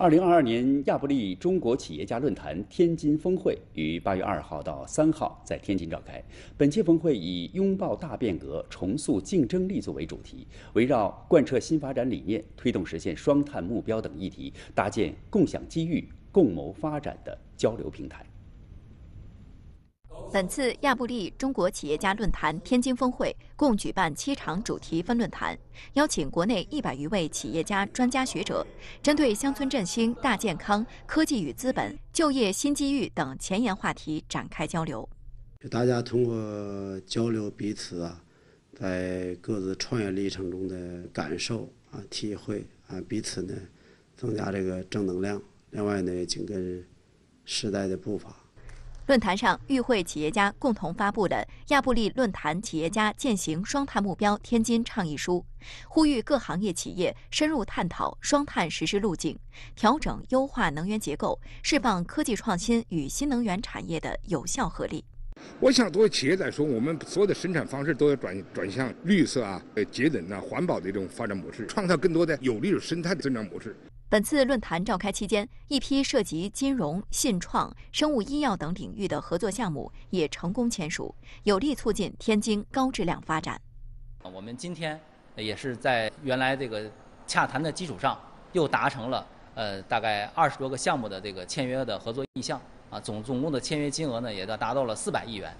二零二二年亚布力中国企业家论坛天津峰会于八月二号到三号在天津召开。本届峰会以“拥抱大变革，重塑竞争力”作为主题，围绕贯彻新发展理念、推动实现双碳目标等议题，搭建共享机遇、共谋发展的交流平台。本次亚布力中国企业家论坛天津峰会共举办七场主题分论坛，邀请国内一百余位企业家、专家学者，针对乡村振兴、大健康、科技与资本、就业新机遇等前沿话题展开交流。大家通过交流彼此啊，在各自创业历程中的感受啊、体会啊，彼此呢，增加这个正能量。另外呢，紧跟时代的步伐。论坛上，与会企业家共同发布了《亚布力论坛企业家践行双碳目标天津倡议书》，呼吁各行业企业深入探讨双碳实施路径，调整优化能源结构，释放科技创新与新能源产业的有效合力。我想，作为企业来说，我们所有的生产方式都要转转向绿色啊、呃、节能啊、环保的这种发展模式，创造更多的有利于生态的增长模式。本次论坛召开期间，一批涉及金融、信创、生物医药等领域的合作项目也成功签署，有力促进天津高质量发展。我们今天也是在原来这个洽谈的基础上，又达成了呃大概二十多个项目的这个签约的合作意向啊，总总共的签约金额呢也达到了四百亿元。